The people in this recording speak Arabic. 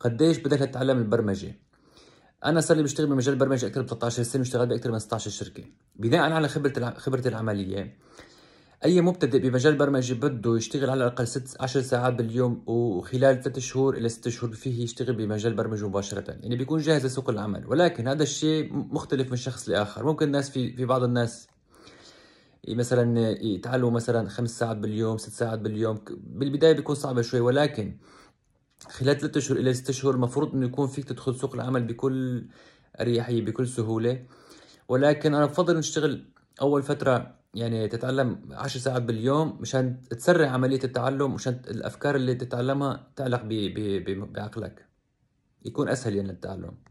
قديش بدك تتعلم البرمجه انا صار لي بشتغل بمجال البرمجه اكثر من 13 سنه واشتغلت باكثر من 16 شركه بناء على خبره خبرتي العمليه اي مبتدئ بمجال البرمجه بده يشتغل على الاقل 6 10 ساعات باليوم وخلال 3 شهور الى 6 شهور فيه يشتغل بمجال البرمجه مباشره يعني بيكون جاهز لسوق العمل ولكن هذا الشيء مختلف من شخص لاخر ممكن الناس في في بعض الناس إيه مثلا إيه يتعلموا مثلا خمس ساعات باليوم ست ساعات باليوم بالبدايه بيكون صعبه شوي ولكن خلال ثلاثة اشهر الى ستة اشهر المفروض انه يكون فيك تدخل سوق العمل بكل اريحيه بكل سهوله ولكن انا بفضل نشتغل اول فتره يعني تتعلم 10 ساعات باليوم مشان تسرع عمليه التعلم مشان الافكار اللي تتعلمها تعلق بعقلك يكون اسهل يعني التعلم